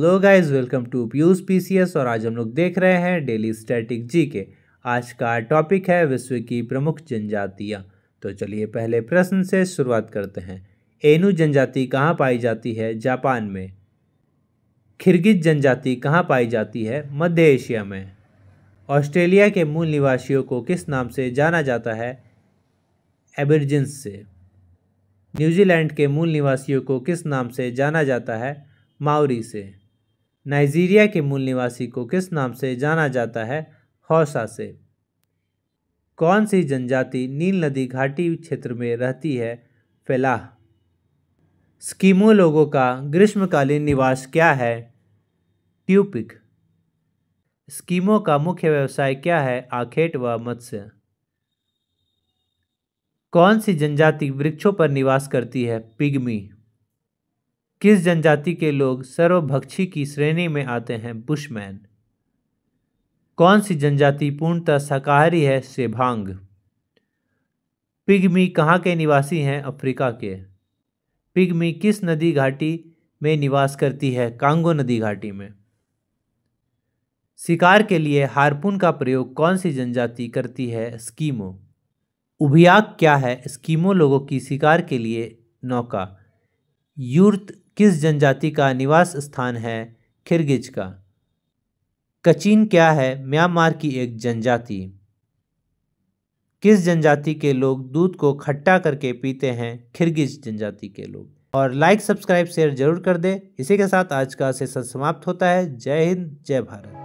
hello guys welcome to Piyush PCS और आज हम लोग देख रहे हैं डेली स्टैटिक जी के आज का टॉपिक है विश्व की प्रमुख जनजातियाँ तो चलिए पहले प्रश्न से शुरुआत करते हैं एनु जनजाति कहाँ पाई जाती है जापान में खिरगिज जनजाति कहाँ पाई जाती है मध्य एशिया में ऑस्ट्रेलिया के मूल निवासियों को किस नाम से जाना जाता है एबरजेंस से न्यूजीलैंड के मूल निवासियों को किस नाम से जाना जाता है माउरी से नाइजीरिया के मूल निवासी को किस नाम से जाना जाता है हौसा से कौन सी जनजाति नील नदी घाटी क्षेत्र में रहती है फैलाह स्कीमो लोगों का ग्रीष्मकालीन निवास क्या है ट्यूपिक स्कीमों का मुख्य व्यवसाय क्या है आखेट व मत्स्य कौन सी जनजाति वृक्षों पर निवास करती है पिग्मी किस जनजाति के लोग सर्वभक्षी की श्रेणी में आते हैं बुशमैन कौन सी जनजाति पूर्णतः शाकाहारी है सेभांग पिग्मी कहाँ के निवासी हैं अफ्रीका के पिग्मी किस नदी घाटी में निवास करती है कांगो नदी घाटी में शिकार के लिए हारपून का प्रयोग कौन सी जनजाति करती है स्कीमो उभियाक क्या है स्कीमो लोगों की शिकार के लिए नौका यूर्त किस जनजाति का निवास स्थान है खिरगिज का कचीन क्या है म्यांमार की एक जनजाति किस जनजाति के लोग दूध को खट्टा करके पीते हैं खिरगिज जनजाति के लोग और लाइक सब्सक्राइब शेयर जरूर कर दें इसी के साथ आज का सेशन समाप्त होता है जय हिंद जय भारत